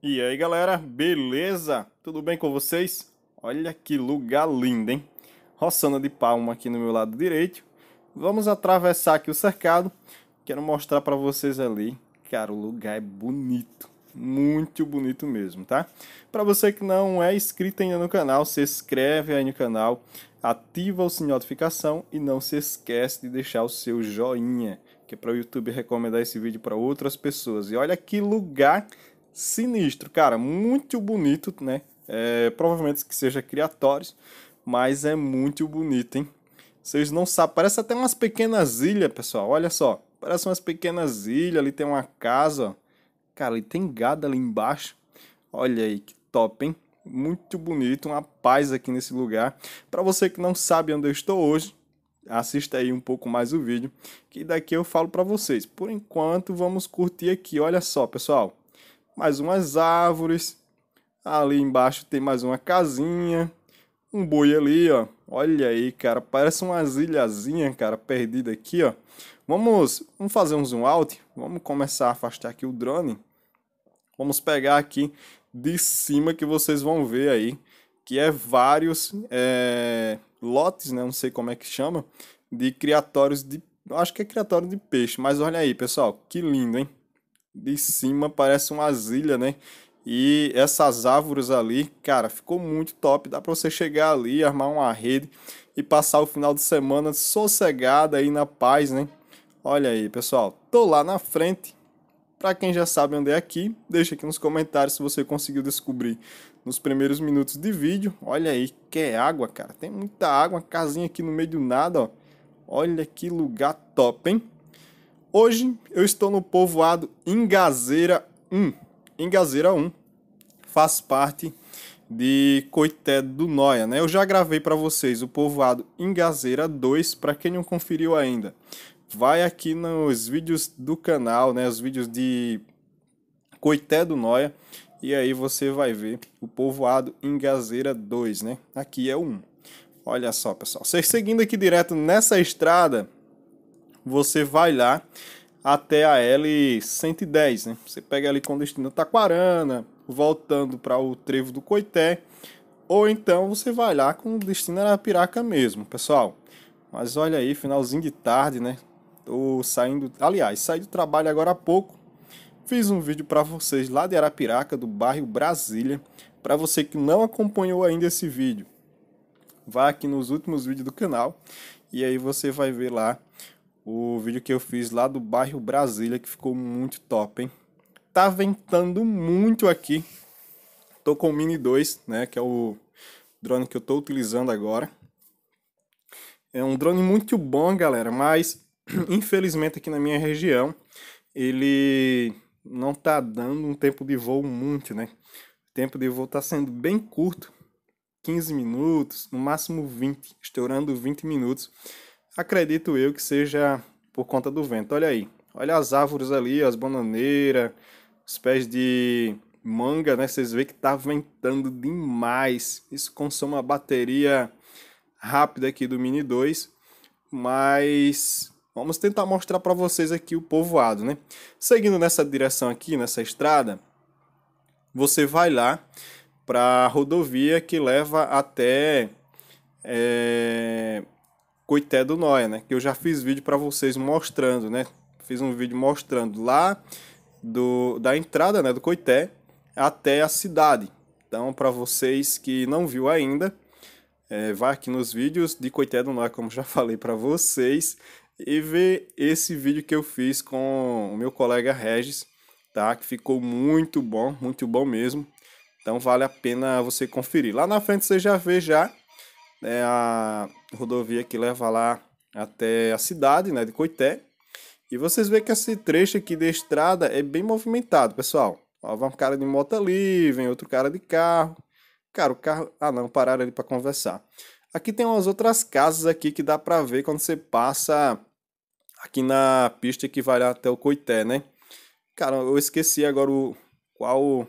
E aí galera, beleza? Tudo bem com vocês? Olha que lugar lindo, hein? Roçando de palma aqui no meu lado direito. Vamos atravessar aqui o cercado. Quero mostrar para vocês ali. Cara, o lugar é bonito. Muito bonito mesmo, tá? Para você que não é inscrito ainda no canal, se inscreve aí no canal, ativa o sininho de notificação e não se esquece de deixar o seu joinha, que é para o YouTube recomendar esse vídeo para outras pessoas. E olha que lugar sinistro, cara, muito bonito, né? É, provavelmente que seja criatórios, mas é muito bonito, hein? Vocês não sabem, parece até umas pequenas ilhas, pessoal. Olha só, parece umas pequenas ilhas, ali tem uma casa, ó. Cara, ali tem gado ali embaixo. Olha aí que top, hein? Muito bonito, uma paz aqui nesse lugar. Para você que não sabe onde eu estou hoje, assista aí um pouco mais o vídeo, que daqui eu falo para vocês. Por enquanto, vamos curtir aqui. Olha só, pessoal mais umas árvores. Ali embaixo tem mais uma casinha. Um boi ali, ó. Olha aí, cara. Parece uma ilhazinha, cara, perdida aqui, ó. Vamos, vamos fazer um zoom out. Vamos começar a afastar aqui o drone. Vamos pegar aqui de cima que vocês vão ver aí. Que é vários é, lotes, né? Não sei como é que chama. De criatórios de... Acho que é criatório de peixe. Mas olha aí, pessoal. Que lindo, hein? de cima parece uma asilha, né? E essas árvores ali, cara, ficou muito top. Dá para você chegar ali, armar uma rede e passar o final de semana sossegada aí na paz, né? Olha aí, pessoal, tô lá na frente. Para quem já sabe onde é aqui, deixa aqui nos comentários se você conseguiu descobrir nos primeiros minutos de vídeo. Olha aí, que é água, cara. Tem muita água, casinha aqui no meio do nada, ó. Olha que lugar top, hein? Hoje eu estou no povoado Ingazeira 1. Ingazeira 1 faz parte de Coité do Noia, né? Eu já gravei para vocês o povoado Ingazeira 2, para quem não conferiu ainda. Vai aqui nos vídeos do canal, né, os vídeos de Coité do Noia, e aí você vai ver o povoado Ingazeira 2, né? Aqui é 1. Olha só, pessoal. Vocês seguindo aqui direto nessa estrada, você vai lá até a L110, né? Você pega ali com destino Taquarana, voltando para o Trevo do Coité, ou então você vai lá com destino Arapiraca mesmo, pessoal. Mas olha aí, finalzinho de tarde, né? Tô saindo, aliás, saí do trabalho agora há pouco. Fiz um vídeo para vocês lá de Arapiraca, do bairro Brasília, para você que não acompanhou ainda esse vídeo. Vá aqui nos últimos vídeos do canal e aí você vai ver lá o vídeo que eu fiz lá do bairro Brasília, que ficou muito top, hein? Tá ventando muito aqui. Tô com o Mini 2, né, que é o drone que eu tô utilizando agora. É um drone muito bom, galera, mas infelizmente aqui na minha região ele não tá dando um tempo de voo muito, né? O tempo de voo tá sendo bem curto, 15 minutos, no máximo 20, estourando 20 minutos. Acredito eu que seja por conta do vento. Olha aí. Olha as árvores ali, as bananeiras, os pés de manga, né? Vocês veem que tá ventando demais. Isso consome a bateria rápida aqui do Mini 2, mas vamos tentar mostrar para vocês aqui o povoado, né? Seguindo nessa direção aqui, nessa estrada, você vai lá para a rodovia que leva até é, Coité do Noia, né? Que eu já fiz vídeo para vocês mostrando, né? Fiz um vídeo mostrando lá do, da entrada né, do Coité até a cidade. Então, para vocês que não viu ainda, é, vai aqui nos vídeos de Coité do Noia, como já falei para vocês, e vê esse vídeo que eu fiz com o meu colega Regis, tá? Que ficou muito bom, muito bom mesmo. Então vale a pena você conferir. Lá na frente você já vê já é a rodovia que leva lá até a cidade, né, de Coité. E vocês veem que esse trecho aqui da estrada é bem movimentado, pessoal. Ó, vai um cara de moto ali, vem outro cara de carro. Cara, o carro... Ah, não, pararam ali para conversar. Aqui tem umas outras casas aqui que dá para ver quando você passa aqui na pista que vai até o Coité, né? Cara, eu esqueci agora o... Qual...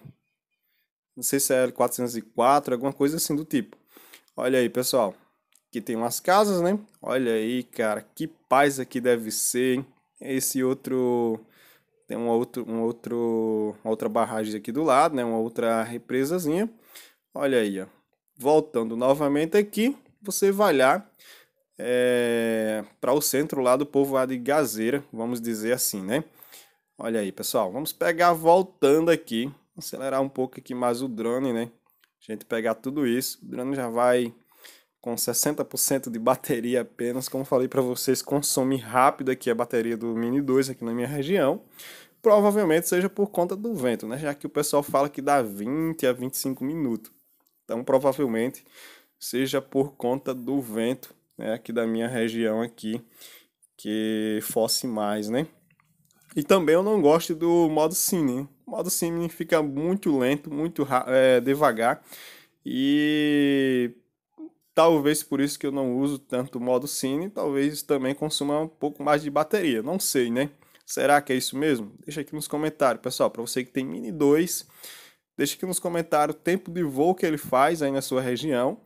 Não sei se é L404, alguma coisa assim do tipo. Olha aí, pessoal. Aqui tem umas casas, né? Olha aí, cara, que paz aqui deve ser, hein? Esse outro tem um outro, um outro, uma outra barragem aqui do lado, né? Uma outra represazinha. Olha aí, ó. Voltando novamente aqui, você vai lá é, eh, para o centro lá do povoado de Gazeira, vamos dizer assim, né? Olha aí, pessoal, vamos pegar voltando aqui, acelerar um pouco aqui mais o drone, né? A gente pegar tudo isso, o drone já vai com 60% de bateria apenas, como falei para vocês, consome rápido aqui a bateria do Mini 2 aqui na minha região. Provavelmente seja por conta do vento, né? Já que o pessoal fala que dá 20 a 25 minutos. Então, provavelmente seja por conta do vento, né, aqui da minha região aqui que fosse mais, né? E também eu não gosto do modo cine. O modo cine fica muito lento, muito é, devagar. E talvez por isso que eu não uso tanto modo cine, talvez também consuma um pouco mais de bateria, não sei, né? Será que é isso mesmo? Deixa aqui nos comentários, pessoal, para você que tem Mini 2, deixa aqui nos comentários o tempo de voo que ele faz aí na sua região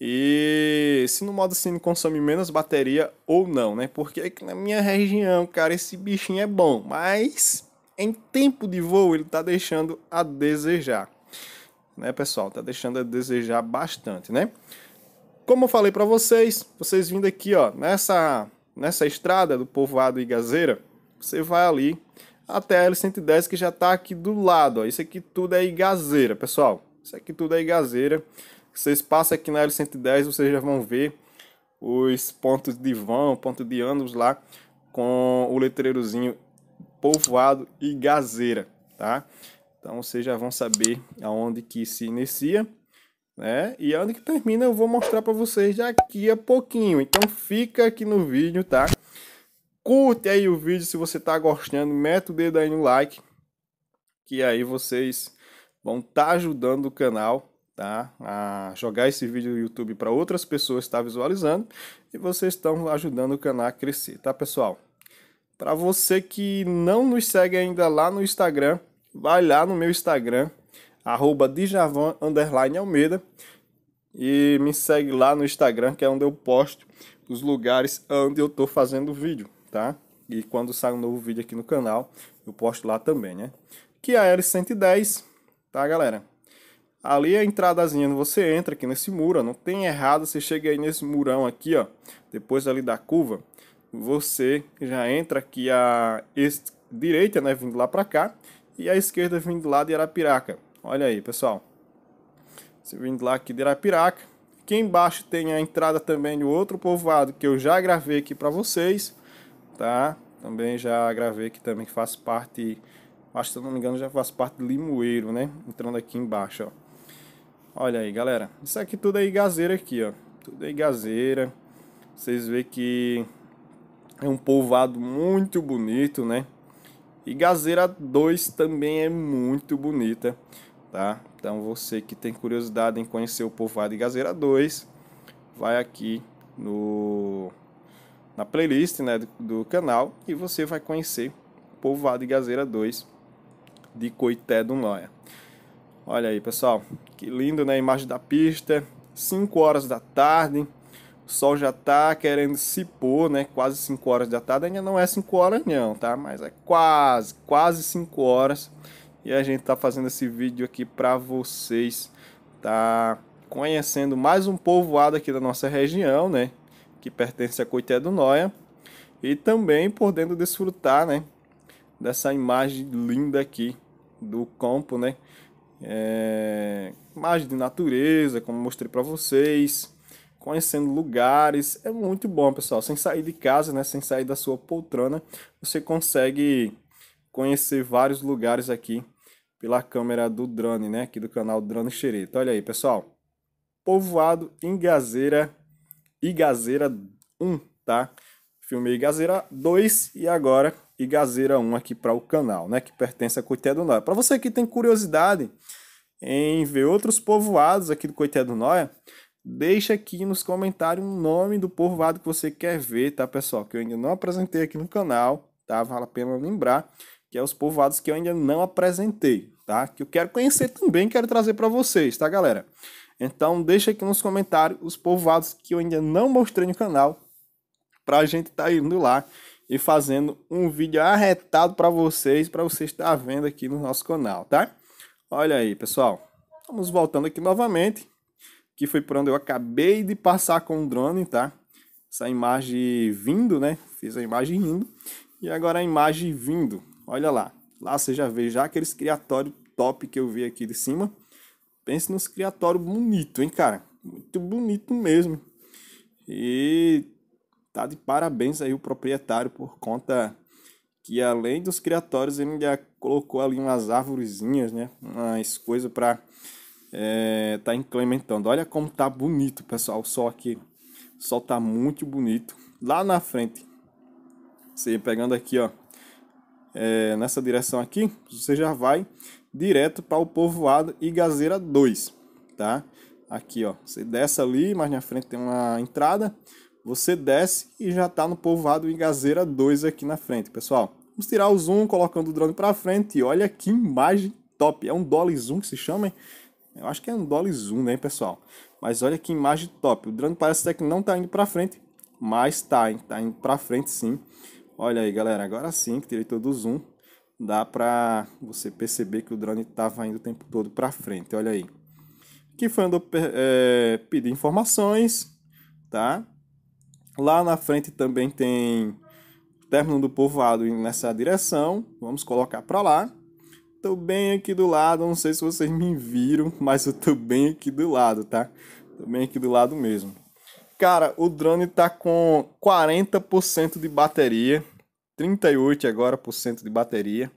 e se no modo cine assim, consome menos bateria ou não, né? Porque é na minha região, cara, esse bichinho é bom, mas em tempo de voo ele tá deixando a desejar. Né, pessoal? Tá deixando a desejar bastante, né? Como eu falei para vocês, vocês vindo aqui, ó, nessa nessa estrada do povoado Igazeira, você vai ali até a L110 que já tá aqui do lado, ó. Isso aqui tudo é Igazeira, pessoal. Isso aqui tudo é Igazeira. Vocês passam aqui na L110, vocês já vão ver os pontos de vão, ponto de ânus lá, com o letreirozinho povoado e gazeira, tá? Então vocês já vão saber aonde que se inicia, né? E aonde que termina eu vou mostrar para vocês daqui a pouquinho. Então fica aqui no vídeo, tá? Curte aí o vídeo se você tá gostando, mete o dedo aí no like, que aí vocês vão estar tá ajudando o canal tá? a jogar esse vídeo do YouTube para outras pessoas estar tá visualizando e vocês estão ajudando o canal a crescer, tá pessoal? Para você que não nos segue ainda lá no Instagram, vai lá no meu Instagram, arroba Djavan, Almeida, e me segue lá no Instagram, que é onde eu posto os lugares onde eu tô fazendo vídeo, tá? E quando sai um novo vídeo aqui no canal, eu posto lá também, né? Que é a L110, tá, galera? Ali é a entradazinha, você entra aqui nesse muro, ó, não tem errado, você chega aí nesse murão aqui, ó, depois ali da curva, você já entra aqui a direita, né, vindo lá para cá, e a esquerda vindo lá de Arapiraca. Olha aí, pessoal. Você vindo lá aqui de Arapiraca. Aqui embaixo tem a entrada também do outro povoado que eu já gravei aqui para vocês, tá? Também já gravei aqui também faz parte, acho que se eu não me engano já faz parte de Limoeiro, né? Entrando aqui embaixo, ó. Olha aí, galera. Isso aqui tudo é igazeira aqui, ó. Tudo é igazeira. Vocês vê que é um povoado muito bonito, né? E Gazeira 2 também é muito bonita, tá? Então você que tem curiosidade em conhecer o povoado de Gazeira 2, vai aqui no na playlist, né, do, do canal e você vai conhecer o povoado de Gazeira 2 de Coité do Noia. Olha aí, pessoal, que lindo, né? A imagem da pista, 5 horas da tarde, o sol já tá querendo se pôr, né? Quase 5 horas da tarde, ainda não é 5 horas não, tá? Mas é quase, quase 5 horas. E a gente tá fazendo esse vídeo aqui para vocês, tá? Conhecendo mais um povoado aqui da nossa região, né? Que pertence a Coité do Noia. E também podendo desfrutar, né? Dessa imagem linda aqui do campo, né? é, imagens de natureza, como mostrei para vocês, conhecendo lugares. É muito bom, pessoal. Sem sair de casa, né, sem sair da sua poltrona, você consegue conhecer vários lugares aqui pela câmera do Drone, né, aqui do canal Drone Xereta. Olha aí, pessoal. Povoado e Gazeira 1, tá? Filmei Gazeira 2 e agora Gazera 1 aqui para o canal, né? Que pertence a Coité do Noia. Para você que tem curiosidade em ver outros povoados aqui do Coité do Noia, deixa aqui nos comentários o nome do povoado que você quer ver, tá, pessoal? Que eu ainda não apresentei aqui no canal, tá? Vale a pena lembrar que é os povoados que eu ainda não apresentei, tá? Que eu quero conhecer também, quero trazer para vocês, tá, galera? Então deixa aqui nos comentários os povoados que eu ainda não mostrei no canal para a gente estar tá indo lá e fazendo um vídeo arretado para vocês, para vocês estar tá vendo aqui no nosso canal, tá? Olha aí, pessoal. Vamos voltando aqui novamente, que foi por onde eu acabei de passar com o drone, tá? Essa imagem vindo, né? Fiz a imagem indo e agora a imagem vindo. Olha lá. Lá você já vê já aqueles criatórios top que eu vi aqui de cima. Pense nos criatórios bonito, hein, cara? Muito bonito mesmo. E Tá de parabéns aí o proprietário por conta que além dos criatórios ele já colocou ali umas árvorezinhas, né? Umas coisas para é, tá incrementando Olha como tá bonito, pessoal, o sol aqui. O sol tá muito bonito. Lá na frente, você pegando aqui, ó, é, nessa direção aqui, você já vai direto para o povoado Igazeira 2, tá? Aqui, ó, você desce ali, mais na frente tem uma entrada, você desce e já está no povoado Ingazeira 2 aqui na frente, pessoal. Vamos tirar o zoom colocando o drone para frente e olha que imagem top. É um dolly zoom que se chama, hein? Eu acho que é um dolly zoom, né, pessoal? Mas olha que imagem top. O drone parece até que não está indo para frente, mas está, está indo para frente sim. Olha aí, galera, agora sim que tirei todo o zoom, dá para você perceber que o drone estava indo o tempo todo para frente, olha aí. Que foi andou é, eh, pedi informações, tá? Lá na frente também tem término do povoado nessa direção. Vamos colocar para lá. Tô bem aqui do lado, não sei se vocês me viram, mas eu tô bem aqui do lado, tá? Tô bem aqui do lado mesmo. Cara, o drone tá com 40% de bateria, 38 agora por cento de bateria.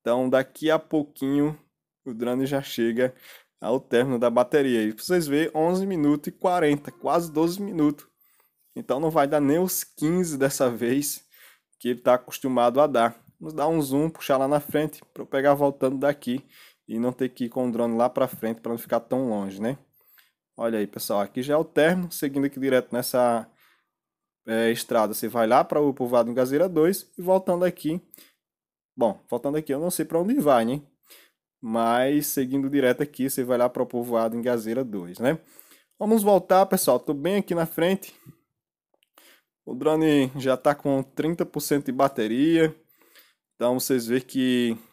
Então daqui a pouquinho o drone já chega ao término da bateria. E vocês verem, 11 minutos e 40, quase 12 minutos então não vai dar nem os 15 dessa vez que ele está acostumado a dar. Vamos dar um zoom, puxar lá na frente para eu pegar voltando daqui e não ter que ir com o drone lá para frente para não ficar tão longe, né? Olha aí, pessoal, aqui já é o termo seguindo aqui direto nessa é, estrada, você vai lá para o povoado Engazeira Gazeira 2 e voltando aqui. Bom, voltando aqui eu não sei para onde vai, né? Mas seguindo direto aqui, você vai lá para o povoado em Gazeira 2, né? Vamos voltar, pessoal. estou bem aqui na frente. O drone já está com 30% de bateria, então vocês veem que